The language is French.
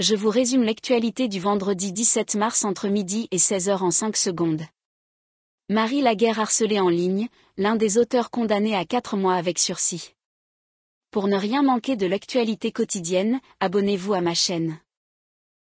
Je vous résume l'actualité du vendredi 17 mars entre midi et 16h en 5 secondes. Marie Laguerre harcelée en ligne, l'un des auteurs condamnés à 4 mois avec sursis. Pour ne rien manquer de l'actualité quotidienne, abonnez-vous à ma chaîne.